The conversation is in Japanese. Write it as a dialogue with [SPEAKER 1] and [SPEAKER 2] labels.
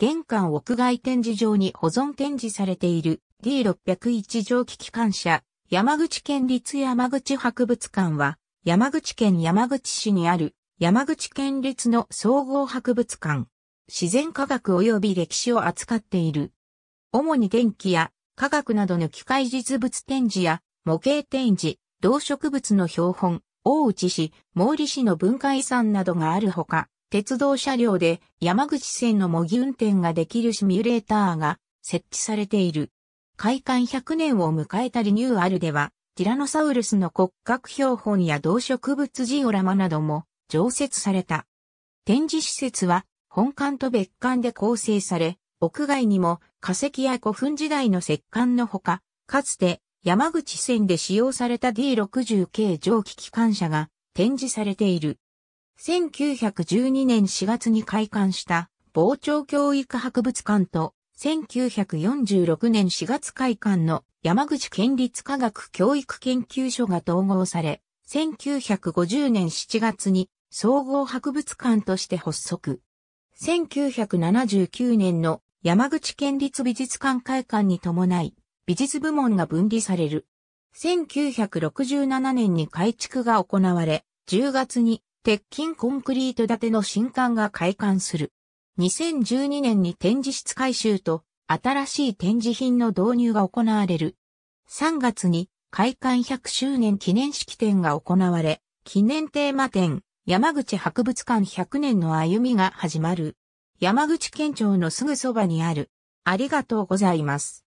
[SPEAKER 1] 玄関屋外展示場に保存展示されている D601
[SPEAKER 2] 蒸気機関車、山口県立山口博物館は、山口県山口市にある山口県立の総合博物館、自然科学及び歴史を扱っている。主に電気や科学などの機械実物展示や模型展示、動植物の標本、大内市、毛利市の文化遺産などがあるほか、鉄道車両で山口線の模擬運転ができるシミュレーターが設置されている。開館100年を迎えたリニューアルでは、ティラノサウルスの骨格標本や動植物ジオラマなども常設された。展示施設は本館と別館で構成され、屋外にも化石や古墳時代の石棺のほか、かつて山口線で使用された D60 系蒸気機関車が展示されている。1912年4月に開館した傍聴教育博物館と1946年4月開館の山口県立科学教育研究所が統合され、1950年7月に総合博物館として発足。1979年の山口県立美術館開館に伴い、美術部門が分離される。1967年に改築が行われ、10月に鉄筋コンクリート建ての新館が開館する。2012年に展示室改修と新しい展示品の導入が行われる。3月に開館100周年記念式典が行われ、記念テーマ展、山口博物館100年の歩みが始まる。山
[SPEAKER 1] 口県庁のすぐそばにある。ありがとうございます。